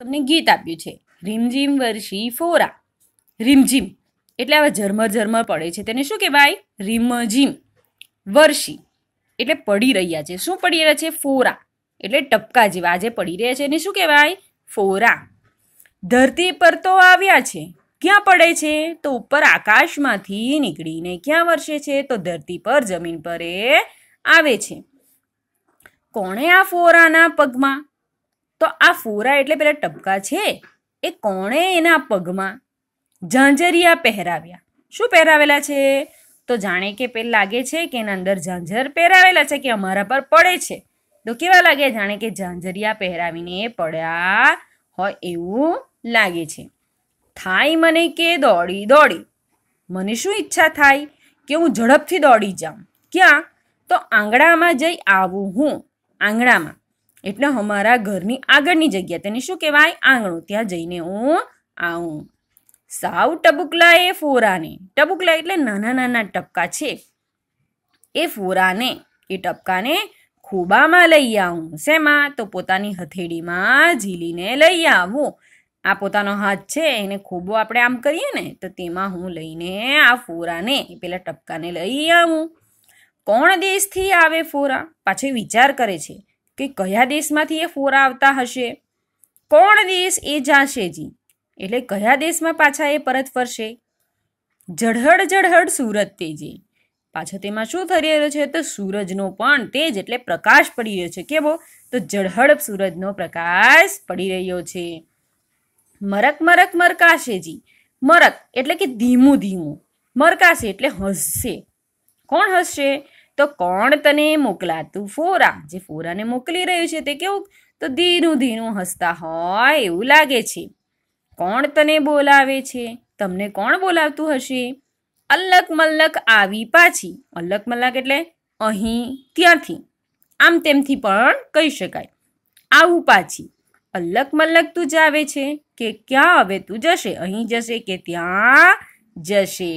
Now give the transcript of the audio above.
તમને ગીત આપ્યું છે રીમઝીમ વર્ષી ફોરા રીમઝીમ એટલે આવા ઝરમર ઝરમર પડે છે તેને શું કહેવાય રીમઝીમ વર્ષી એટલે પડી રહ્યા છે શું પડી રહ્યા છે ફોરા એટલે ટપકા જેવા આજે પડી રહ્યા છે એને શું કહેવાય ફોરા ધરતી પર તો આવ્યા છે ક્યાં પડે છે તો ઉપર આકાશમાંથી નીકળીને ક્યાં વર્ષે છે તો ધરતી પર જમીન પર એ આવે છે કોણે આ ફોરાના પગમાં તો આ ફોરા એટલે પેલા ટપકા છે એ કોણે એના પગમાં ઝાંઝરિયા પહેરાવ્યા શું પહેરાવેલા છે તો જાણે કે પેલ લાગે છે કે એના અંદર ઝાંઝર પહેરાવેલા છે કે અમારા પર પડે છે તો કેવા લાગે જાણે કે ઝાંઝરિયા પહેરાવીને પડ્યા હોય એવું લાગે છે થાય મને કે દોડી દોડી મને શું ઈચ્છા થાય કે હું ઝડપથી દોડી જાઉં ક્યાં તો આંગણામાં જઈ આવું હું આંગણામાં એટલે અમારા ઘરની આગળની જગ્યા તેને શું કહેવાય આંગણું ત્યાં જઈને હું આવું સાવ ટબુકલા એ ફોરાને ટબુકલા એટલે નાના નાના ટપકા છે એ ફોરાને એ ટપકાને ખોબામાં લઈ આવું શેમાં તો પોતાની હથેળીમાં ઝીલીને લઈ આવું આ પોતાનો હાથ છે એને ખોબો આપણે આમ કરીએ ને તો તેમાં હું લઈને આ ફોરાને પેલા ટપકાને લઈ આવું કોણ દેશથી આવે ફોરા પાછો વિચાર કરે છે કે કયા દેશમાંથી એ ફોર આવતા હશે કોણ દેશ એ જાશે જી એટલે કયા દેશમાં પાછા એ પરત ફરશે જળહળ જળહળ સુરત તેજી પાછો તેમાં શું થઈ રહ્યો છે તો સૂરજનો પણ તેજ એટલે પ્રકાશ પડી રહ્યો છે કેવો તો જળહળ સૂરજનો પ્રકાશ પડી રહ્યો છે મરક મરક મરકાશે જી મરક એટલે કે ધીમું ધીમું મરકાશે એટલે હસશે કોણ હસશે તો કોણ તને મોકલાતું ફોરા જે ફોરાને મોકલી રહ્યું છે તે કેવું તો ધીનું ધીનું હસતા હોય એવું લાગે છે કોણ તને બોલાવે છે તમને કોણ બોલાવતું હશે અલ્લક મલ્લક આવી પાછી અલ્લક મલક એટલે અહીં ત્યાંથી આમ તેમથી પણ કહી શકાય આવું પાછી અલ્લક મલક તું જાવે છે કે ક્યાં હવે તું જશે અહીં જશે કે ત્યાં જશે